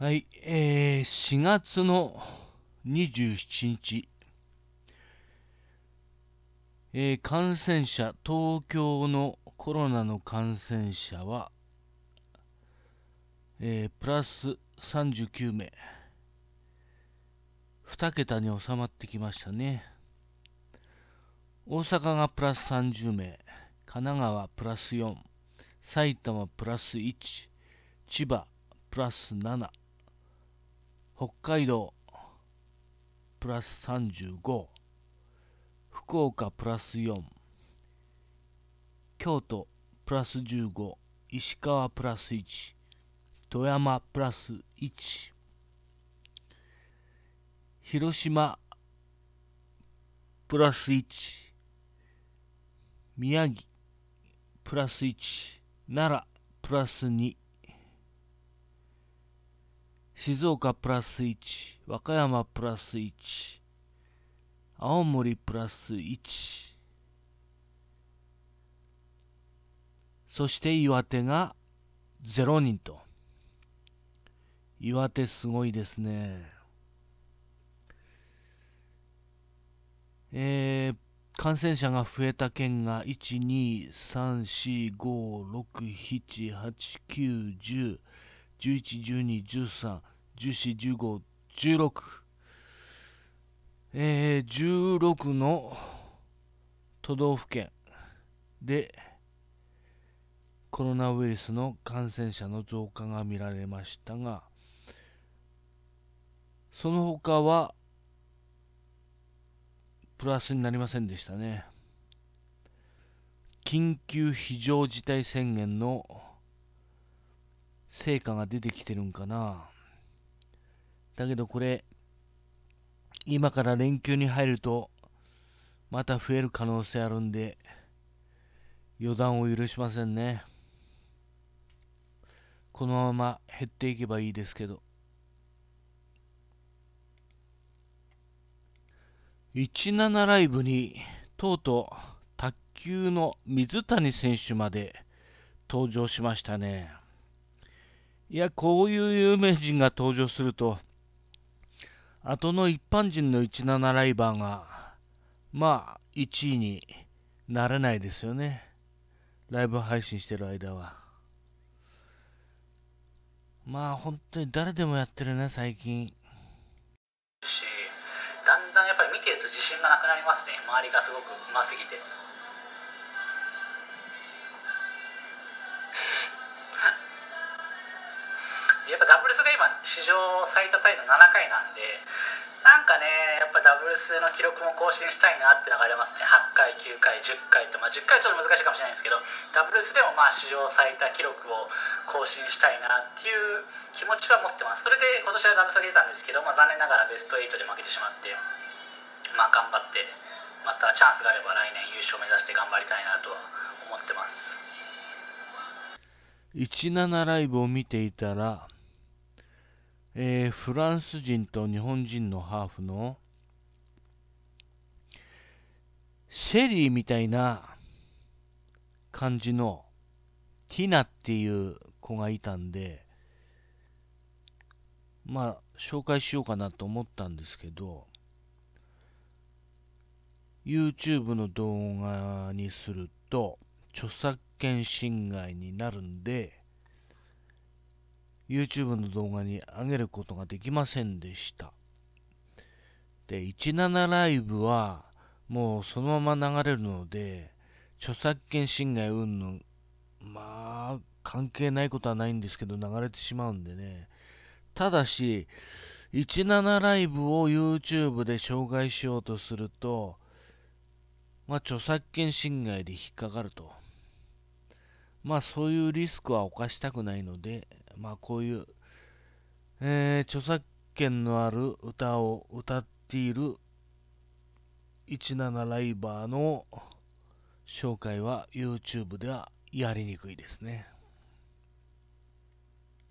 はい、えー、4月の27日、えー、感染者、東京のコロナの感染者は、えー、プラス39名、2桁に収まってきましたね。大阪がプラス30名、神奈川プラス4、埼玉プラス1、千葉プラス7、北海道プラス35福岡プラス4京都プラス15石川プラス1富山プラス1広島プラス1宮城プラス1奈良プラス2静岡プラス1、和歌山プラス1、青森プラス1、そして岩手が0人と。岩手すごいですね。えー、感染者が増えた県が1、2、3、4、5、6、7、8、9、10、11、12、13、えー、16の都道府県でコロナウイルスの感染者の増加が見られましたがその他はプラスになりませんでしたね緊急非常事態宣言の成果が出てきてるんかなだけどこれ、今から連休に入ると、また増える可能性あるんで、予断を許しませんね。このまま減っていけばいいですけど。17ライブにとうとう卓球の水谷選手まで登場しましたねいやこういう有名人が登場すると後の一般人の17ライバーが、まあ、1位になれないですよね。ライブ配信してる間は。まあ、本当に誰でもやってるね、最近。だんだんやっぱり見てると自信がなくなりますね。周りがすごくうますぎて。ぱダブルスが今史上最多タイの7回なんでなんかねやっぱダブルスの記録も更新したいなって流れますね8回9回10回と、まあ、10回ちょっと難しいかもしれないんですけどダブルスでもまあ史上最多記録を更新したいなっていう気持ちは持ってますそれで今年はダブルスが出たんですけど、まあ、残念ながらベスト8で負けてしまってまあ頑張ってまたチャンスがあれば来年優勝目指して頑張りたいなとは思ってます17ライブを見ていたらえー、フランス人と日本人のハーフのシェリーみたいな感じのティナっていう子がいたんでまあ紹介しようかなと思ったんですけど YouTube の動画にすると著作権侵害になるんで YouTube の動画に上げることができませんでした。で、17ライブはもうそのまま流れるので、著作権侵害云々、まあ、関係ないことはないんですけど、流れてしまうんでね。ただし、17ライブを YouTube で紹介しようとすると、まあ、著作権侵害で引っかかると。まあ、そういうリスクは犯したくないので、まあこういう、えー、著作権のある歌を歌っている17ライバーの紹介は YouTube ではやりにくいですね。